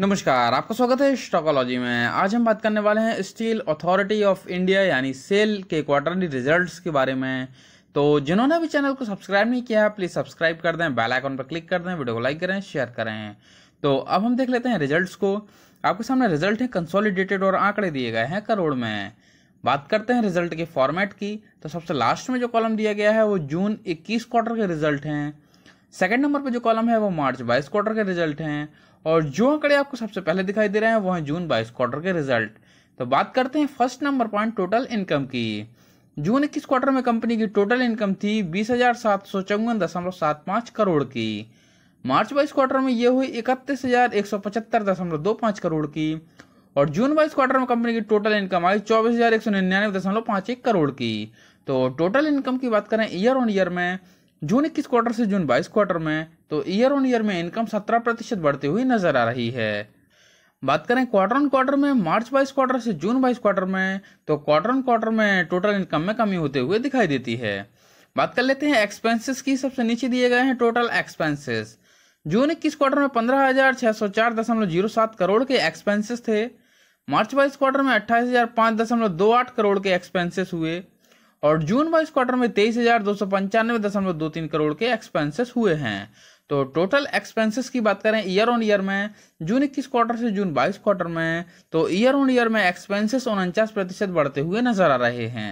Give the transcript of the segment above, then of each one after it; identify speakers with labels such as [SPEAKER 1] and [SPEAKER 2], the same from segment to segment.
[SPEAKER 1] नमस्कार आपका स्वागत है स्टॉकोलॉजी में आज हम बात करने वाले हैं स्टील अथॉरिटी ऑफ इंडिया यानी सेल के क्वार्टरली रिजल्ट्स के बारे में तो जिन्होंने अभी चैनल को सब्सक्राइब नहीं किया है प्लीज़ सब्सक्राइब कर दें बेल आइकन पर क्लिक कर दें वीडियो को लाइक करें शेयर करें तो अब हम देख लेते हैं रिजल्ट को आपके सामने रिजल्ट है कंसोलिडेटेड और आंकड़े दिए गए हैं करोड़ में बात करते हैं रिजल्ट के फॉर्मेट की तो सबसे लास्ट में जो कॉलम दिया गया है वो जून इक्कीस क्वार्टर के रिजल्ट हैं सेकंड नंबर पर जो कॉलम है वो मार्च बाईस क्वार्टर के रिजल्ट हैं और जो आंकड़े आपको सबसे पहले दिखाई दे रहे हैं वो हैं जून बाईस क्वार्टर के रिजल्ट तो बात करते हैं first number point total income की जून इक्कीस क्वार्टर में कंपनी की टोटल इनकम थी बीस हजार सात सौ चौवन दशमलव सात पाँच करोड़ की मार्च बाईस क्वार्टर में ये हुई इकतीस हजार एक सौ पचहत्तर दशमलव दो पाँच करोड़ की और जून बाईस क्वार्टर में कंपनी की टोटल इनकम आई चौबीस हजार एक सौ निन्यानवे दशमलव पाँच एक करोड़ की तो टोटल इनकम की बात करें ईयर ऑन ईयर में जून इक्कीस क्वार्टर से जून बाईस क्वार्टर में तो ईयर ऑन ईयर में इनकम सत्रह प्रतिशत बढ़ती हुई नजर आ रही है बात करें क्वार्टर ऑन क्वार्टर में मार्च बाईस क्वार्टर से जून बाईस क्वार्टर में तो क्वार्टर ऑन क्वार्टर में टोटल इनकम में कमी होते हुए दिखाई देती है बात कर लेते हैं एक्सपेंसेस की सबसे नीचे दिए गए हैं टोटल एक्सपेंसेस जून इक्कीस क्वार्टर में पंद्रह हजार छह सौ चार दशमलव जीरो सात करोड़ के एक्सपेंसेस थे मार्च बाईस क्वार्टर में अट्ठाईस हजार पांच दशमलव दो आठ करोड़ के एक्सपेंसेस हुए और जून वाइज क्वार्टर में तेईस हजार दो सौ पंचानवे दशमलव दो तीन करोड़ के एक्सपेंसेस हुए हैं तो टोटल एक्सपेंसेस की बात करें ईयर ऑन ईयर में जून इक्कीस क्वार्टर से जून बाईस क्वार्टर में तो ईयर ऑन ईयर में एक्सपेंसेस उनचास प्रतिशत बढ़ते हुए नजर आ रहे हैं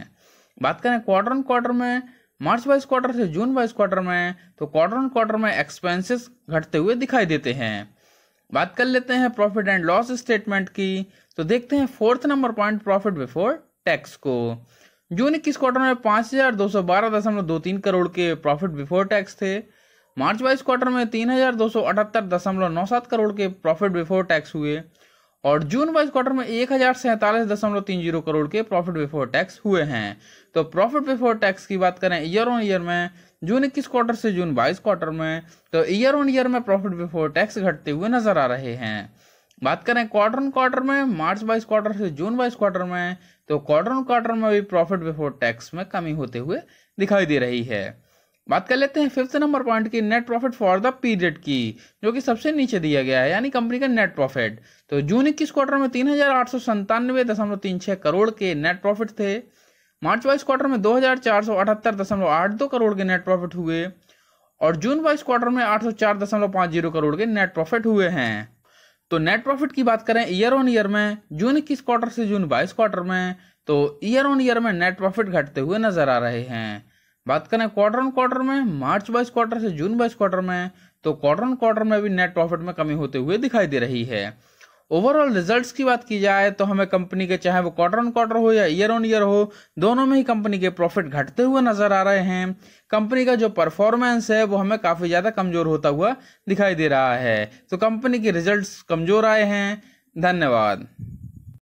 [SPEAKER 1] बात करें क्वार्टर ऑन क्वार्टर में मार्च वाइज क्वार्टर से जून वाइज क्वार्टर में तो क्वार्टर ऑन क्वार्टर में एक्सपेंसेस घटते हुए दिखाई देते हैं बात कर लेते हैं प्रॉफिट एंड लॉस स्टेटमेंट की तो देखते हैं fourth number point profit before tax को जून इक्कीस क्वार्टर में पाँच हजार दो सौ बारह दशमलव दो तीन करोड़ के प्रॉफिट बिफोर टैक्स थे मार्च बाईस क्वार्टर में तीन हजार दो सौ अठहत्तर दशमलव नौ सात करोड़ के प्रॉफिट बिफोर टैक्स हुए और जून बाईस क्वार्टर में एक हजार सैंतालीस दशमलव तीन जीरो करोड़ के प्रॉफिट बिफोर टैक्स हुए हैं तो प्रॉफिट बिफोर टैक्स की बात करें ईयर ऑन ईयर में जून इक्कीस क्वार्टर से जून बाईस क्वार्टर में तो ईयर ऑन ईयर में प्रॉफिट बिफोर टैक्स घटते हुए नजर आ रहे हैं बात करें क्वार्टर ऑन क्वार्टर में मार्च बाईस क्वार्टर से जून बाईस क्वार्टर में तो क्वार्टर ऑन क्वार्टर में भी प्रॉफिट बिफोर टैक्स में कमी होते हुए दिखाई दे रही है बात कर लेते हैं फिफ्थ नंबर पॉइंट की net profit for the period की जो कि सबसे नीचे दिया गया है यानी कंपनी का नेट प्रॉफिट तो जून इक्कीस क्वार्टर में तीन हजार आठ सौ संतानवे दशमलव तीन छः करोड़ के नेट प्रॉफिट थे मार्च वाइस क्वार्टर में दो हजार चार सौ अठहत्तर दशमलव आठ दो करोड़ के नेट प्रॉफिट हुए और जून वाइस क्वार्टर में आठ सौ चार दशमलव पाँच जीरो करोड़ के नेट प्रॉफिट हुए हैं तो नेट प्रॉफिट की बात करें ईयर ऑन ईयर में जून इक्कीस क्वार्टर से जून बाईस क्वार्टर में तो ईयर ऑन ईयर में नेट प्रॉफिट घटते हुए नजर आ रहे हैं बात करें क्वार्टर ऑन क्वार्टर में मार्च बाईस क्वार्टर से जून बाईस क्वार्टर में तो क्वार्टर ऑन क्वार्टर में भी नेट प्रॉफिट में कमी होते हुए दिखाई दे रही है ओवरऑल रिजल्ट्स की बात की जाए तो हमें कंपनी के चाहे वो क्वार्टर ऑन क्वार्टर हो या ईयर ऑन ईयर हो दोनों में ही कंपनी के प्रॉफिट घटते हुए नजर आ रहे हैं कंपनी का जो परफॉर्मेंस है वो हमें काफ़ी ज़्यादा कमज़ोर होता हुआ दिखाई दे रहा है तो कंपनी के रिजल्ट कमज़ोर आए हैं धन्यवाद